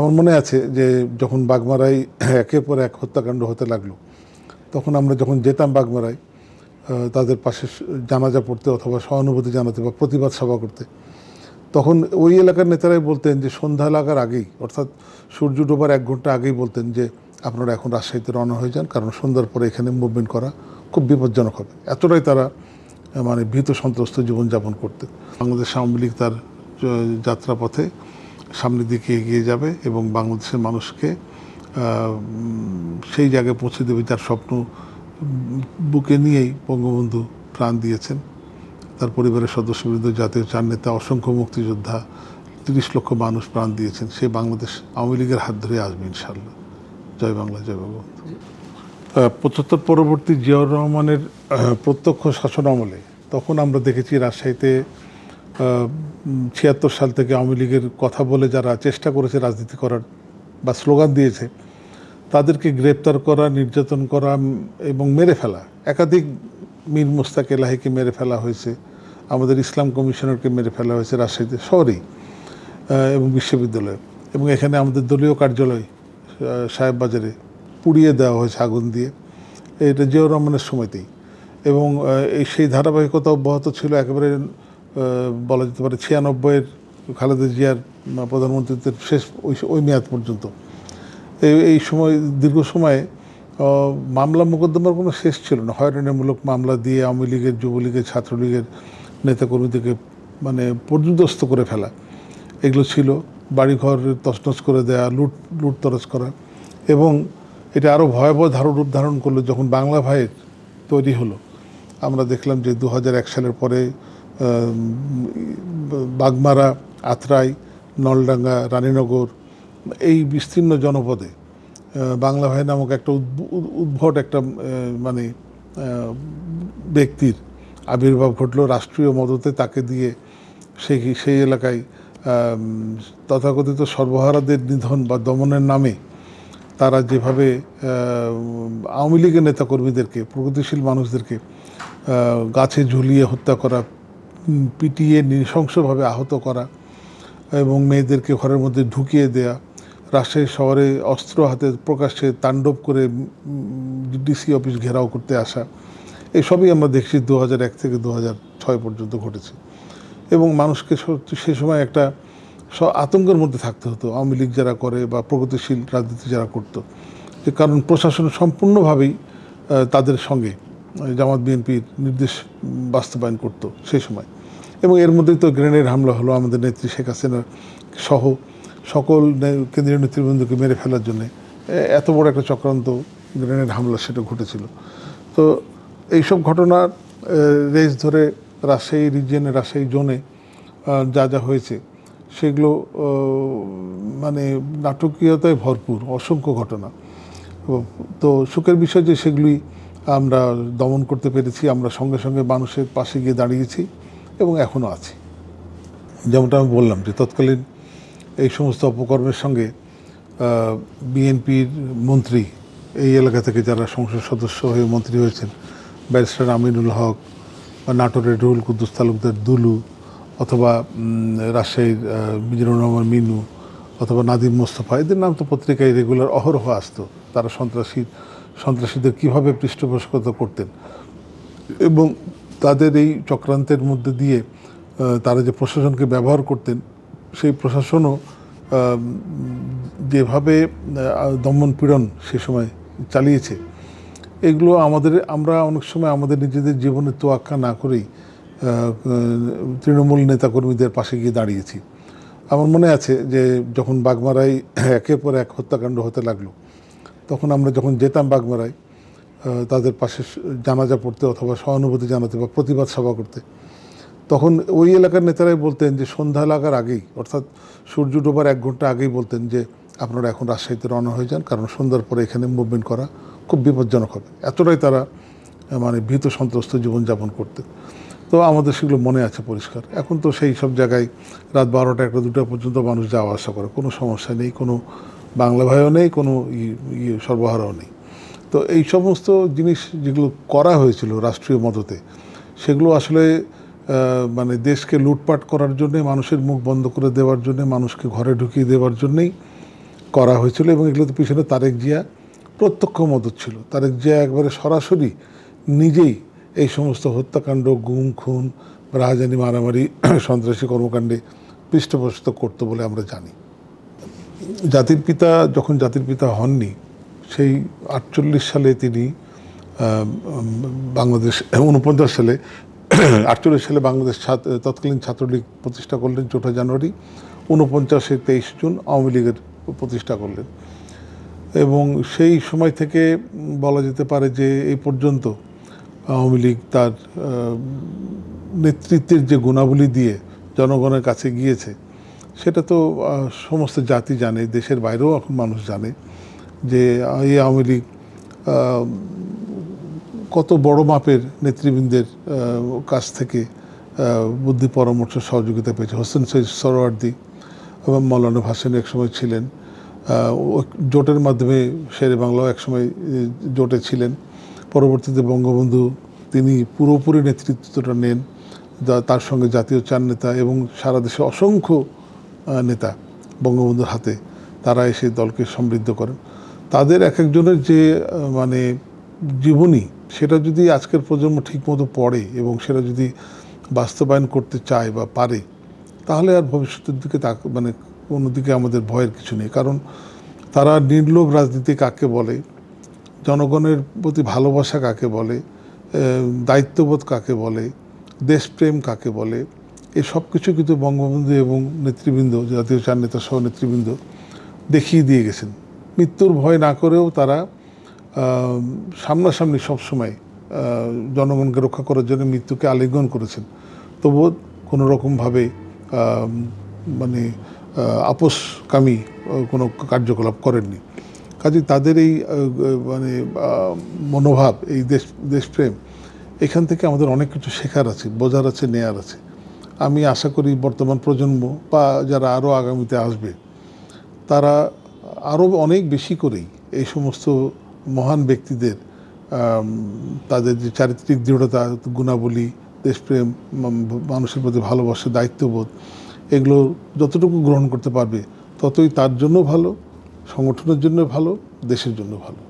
আমার মনে আছে যে যখন বাগমারাই একের পর এক হত্যাকাণ্ড হতে লাগলো তখন আমরা যখন যেতাম বাগমারায় তাদের পাশে জানাজা পড়তে অথবা সহানুভূতি জানাতে বা প্রতিবাদ সভা করতে তখন ওই এলাকার নেতারাই বলতেন যে সন্ধ্যা লাগার আগেই অর্থাৎ সূর্য ডোবার এক ঘন্টা আগেই বলতেন যে আপনারা এখন রাজশাহীতে রওনা হয়ে যান কারণ সন্ধ্যার পরে এখানে মুভমেন্ট করা খুব বিপজ্জনক হবে এতটাই তারা মানে ভীত সন্ত্রস্ত জীবনযাপন করতেন বাংলাদেশ আওয়ামী লীগ তার যাত্রাপথে সামনের দিকে এগিয়ে যাবে এবং বাংলাদেশের মানুষকে সেই জায়গায় পৌঁছে দেবে তার স্বপ্ন বুকে নিয়েই বঙ্গবন্ধু প্রাণ দিয়েছেন তার পরিবারের সদস্যবৃন্দ জাতীয় চার নেতা অসংখ্য মুক্তিযোদ্ধা তিরিশ লক্ষ মানুষ প্রাণ দিয়েছেন সেই বাংলাদেশ আওয়ামী লীগের হাত ধরে আসবে ইনশাল্লাহ জয় বাংলা জয় বঙ্গবন্ধু পঁচাত্তর পরবর্তী জিয়াউর রহমানের প্রত্যক্ষ শাসন আমলে তখন আমরা দেখেছি রাজশাহীতে ছিয়াত্তর সাল থেকে আওয়ামী লীগের কথা বলে যারা চেষ্টা করেছে রাজনীতি করার বা স্লোগান দিয়েছে তাদেরকে গ্রেপ্তার করা নির্যাতন করা এবং মেরে ফেলা একাধিক মীর মোস্তাক এলাহিকে মেরে ফেলা হয়েছে আমাদের ইসলাম কমিশনারকে মেরে ফেলা হয়েছে রাজশাহীতে শহরেই এবং বিশ্ববিদ্যালয়ে এবং এখানে আমাদের দলীয় কার্যালয় সাহেব বাজারে পুড়িয়ে দেওয়া হয়েছে আগুন দিয়ে এটা জিয়াউর রহমানের সময়তেই এবং এই সেই ধারাবাহিকতা অব্যাহত ছিল একেবারে বলা যেতে পারে ছিয়ানব্বইয়ের খালেদা জিয়ার প্রধানমন্ত্রীদের শেষ ওই ওই মেয়াদ পর্যন্ত এই সময় দীর্ঘ সময়ে মামলা মোকদ্দমার কোনো শেষ ছিল না হয়রানিমূলক মামলা দিয়ে আওয়ামী লীগের যুবলীগের ছাত্রলীগের নেতাকর্মীদেরকে মানে পর্যুদস্ত করে ফেলা এগুলো ছিল বাড়িঘর তছনছ করে দেয়া লুট লুটতরস করা এবং এটা আরও ভয়াবহ ধারণ রূপ ধারণ করলো যখন বাংলা ভাইয়ের তৈরি হলো আমরা দেখলাম যে দু সালের পরে বাগমারা আত্রাই নলডাঙ্গা রানীনগর এই বিস্তীর্ণ জনপদে বাংলা ভাই নামক একটা উদ্ভট একটা মানে ব্যক্তির আবির্ভাব ঘটলো রাষ্ট্রীয় মদতে তাকে দিয়ে সে সেই এলাকায় তথাকথিত সর্বহারাদের নিধন বা দমনের নামে তারা যেভাবে আওয়ামী লীগের নেতাকর্মীদেরকে প্রগতিশীল মানুষদেরকে গাছে ঝুলিয়ে হত্যা করা পিটিয়ে নৃশংসভাবে আহত করা এবং মেয়েদেরকে ঘরের মধ্যে ঢুকিয়ে দেয়া রাজশাহী শহরে অস্ত্র হাতে প্রকাশ্যে তাণ্ডব করে ডিসি অফিস ঘেরাও করতে আসা এসবই আমরা দেখছি দু এক থেকে দু ছয় পর্যন্ত ঘটেছে এবং মানুষকে সে সময় একটা আতঙ্কের মধ্যে থাকতে হতো আওয়ামী লীগ যারা করে বা প্রগতিশীল রাজনীতি যারা করতো যে কারণ প্রশাসন সম্পূর্ণভাবেই তাদের সঙ্গে জামাত বিএনপির নির্দেশ বাস্তবায়ন করত সেই সময় এবং এর মধ্যে তো গ্রেনেড হামলা হলো আমাদের নেত্রী শেখ হাসিনার সহ সকল কেন্দ্রীয় নেতৃবৃন্দকে মেরে ফেলার জন্যে এত বড় একটা চক্রান্ত গ্রেনেড হামলা সেটা ঘটেছিল তো এইসব ঘটনার রেস ধরে রাজশাহী রিজিয়নে রাজশাহী জোনে যা যা হয়েছে সেগুলো মানে নাটকীয়তায় ভরপুর অসংখ্য ঘটনা তো সুখের বিষয় যে সেগুলি আমরা দমন করতে পেরেছি আমরা সঙ্গে সঙ্গে মানুষের পাশে গিয়ে দাঁড়িয়েছি এবং এখনও আছি যেমনটা আমি বললাম যে তৎকালীন এই সমস্ত অপকর্মের সঙ্গে বিএনপির মন্ত্রী এই এলাকা থেকে যারা সংসদ সদস্য হয়ে মন্ত্রী হয়েছেন ব্যারিস্টার আমিনুল হক বা নাটোরের রুহুল কুদ্দুস তালুকদার দুলু অথবা রাজশাহীর মিজানুর রহমান মিনু অথবা নাদিম মোস্তফা এদের নাম তো পত্রিকায় রেগুলার অহরহ আসতো তারা সন্ত্রাসী সন্ত্রাসীদের কিভাবে পৃষ্ঠপোষকতা করতেন এবং তাদের এই চক্রান্তের মধ্যে দিয়ে তারা যে প্রশাসনকে ব্যবহার করতেন সেই প্রশাসনও যেভাবে দমন পীড়ন সে সময় চালিয়েছে এগুলো আমাদের আমরা অনেক সময় আমাদের নিজেদের জীবনের তোয়াক্কা না করেই তৃণমূল নেতাকর্মীদের পাশে গিয়ে দাঁড়িয়েছি আমার মনে আছে যে যখন বাগমারায় একের পর এক হত্যাকাণ্ড হতে লাগলো তখন আমরা যখন যেতাম বাগমারায় তাদের পাশে জানাজা পড়তে অথবা সহানুভূতি জানাতে বা প্রতিবাদ সভা করতে তখন ওই এলাকার নেতারাই বলতেন যে সন্ধ্যা লাগার আগেই অর্থাৎ সূর্য ডোবার এক ঘন্টা আগেই বলতেন যে আপনারা এখন রাজশাহীতে রওনা হয়ে যান কারণ সন্ধ্যার পরে এখানে মুভমেন্ট করা খুব বিপজ্জনক হবে এতটাই তারা মানে ভীত সন্ত্রস্ত জীবনযাপন করতেন তো আমাদের সেগুলো মনে আছে পরিষ্কার এখন তো সেই সব জায়গায় রাত বারোটা একটা দুটা পর্যন্ত মানুষ যাওয়া আসা করে কোনো সমস্যা নেই কোনো বাংলা ভাইও নেই কোনো ইয়ে সর্বহারাও নেই তো এই সমস্ত জিনিস যেগুলো করা হয়েছিল রাষ্ট্রীয় মদতে সেগুলো আসলে মানে দেশকে লুটপাট করার জন্যে মানুষের মুখ বন্ধ করে দেওয়ার জন্যে মানুষকে ঘরে ঢুকিয়ে দেওয়ার জন্যেই করা হয়েছিল এবং এগুলো তো পিছনে তারেক জিয়া প্রত্যক্ষ মদত ছিল তারেক জিয়া একবারে সরাসরি নিজেই এই সমস্ত হত্যাকাণ্ড গুম খুন রাহাজানি মারামারি সন্ত্রাসী কর্মকাণ্ডে পৃষ্ঠপোষক করতো বলে আমরা জানি জাতির পিতা যখন জাতির পিতা হননি সেই আটচল্লিশ সালে তিনি বাংলাদেশ উনপঞ্চাশ সালে আটচল্লিশ সালে বাংলাদেশ ছাত্র তৎকালীন ছাত্রলীগ প্রতিষ্ঠা করলেন চৌঠা জানুয়ারি উনপঞ্চাশে তেইশ জুন আওয়ামী লীগের প্রতিষ্ঠা করলেন এবং সেই সময় থেকে বলা যেতে পারে যে এই পর্যন্ত আওয়ামী লীগ তার নেতৃত্বের যে গুণাবলী দিয়ে জনগণের কাছে গিয়েছে সেটা তো সমস্ত জাতি জানে দেশের বাইরেও এখন মানুষ জানে যে এই আওয়ামী লীগ কত বড় মাপের নেতৃবৃন্দের কাছ থেকে বুদ্ধি পরামর্শ সহযোগিতা পেয়েছে হোসেন সৈয়দ সরোয়ার্দি এবং মৌলানা ভাসেন একসময় ছিলেন জোটের মাধ্যমে শেরে বাংলাও একসময় জোটে ছিলেন পরবর্তীতে বঙ্গবন্ধু তিনি পুরোপুরি নেতৃত্বটা নেন তার সঙ্গে জাতীয় চার নেতা এবং সারা দেশে অসংখ্য নেতা বঙ্গবন্ধুর হাতে তারা এসে দলকে সমৃদ্ধ করেন তাদের এক একজনের যে মানে জীবনী সেটা যদি আজকের প্রজন্ম ঠিকমতো পড়ে এবং সেটা যদি বাস্তবায়ন করতে চায় বা পারে তাহলে আর ভবিষ্যতের দিকে তা মানে অন্যদিকে আমাদের ভয়ের কিছু নেই কারণ তারা নির্লোভ রাজনীতি কাকে বলে জনগণের প্রতি ভালোবাসা কাকে বলে দায়িত্ববোধ কাকে বলে দেশপ্রেম কাকে বলে এই সব কিছু কিন্তু বঙ্গবন্ধু এবং নেতৃবৃন্দ জাতীয় চার নেতা সহ নেতৃবৃন্দ দেখিয়ে দিয়ে গেছেন মৃত্যুর ভয় না করেও তারা সামনাসামনি সবসময় জনগণকে রক্ষা করার জন্য মৃত্যুকে আলিঙ্গন করেছেন তবুও কোনো রকমভাবে মানে আপোষকামী কোনো কার্যকলাপ করেননি কাজে তাদের এই মানে মনোভাব এই দেশ দেশপ্রেম এখান থেকে আমাদের অনেক কিছু শেখার আছে বোঝার আছে নেয়ার আছে আমি আশা করি বর্তমান প্রজন্ম বা যারা আরও আগামীতে আসবে তারা আরও অনেক বেশি করেই এই সমস্ত মহান ব্যক্তিদের তাদের যে চারিত্রিক দৃঢ়তা গুণাবলী দেশপ্রেম মানুষের প্রতি ভালোবাসা দায়িত্ববোধ এগুলো যতটুকু গ্রহণ করতে পারবে ততই তার জন্য ভালো সংগঠনের জন্য ভালো দেশের জন্য ভালো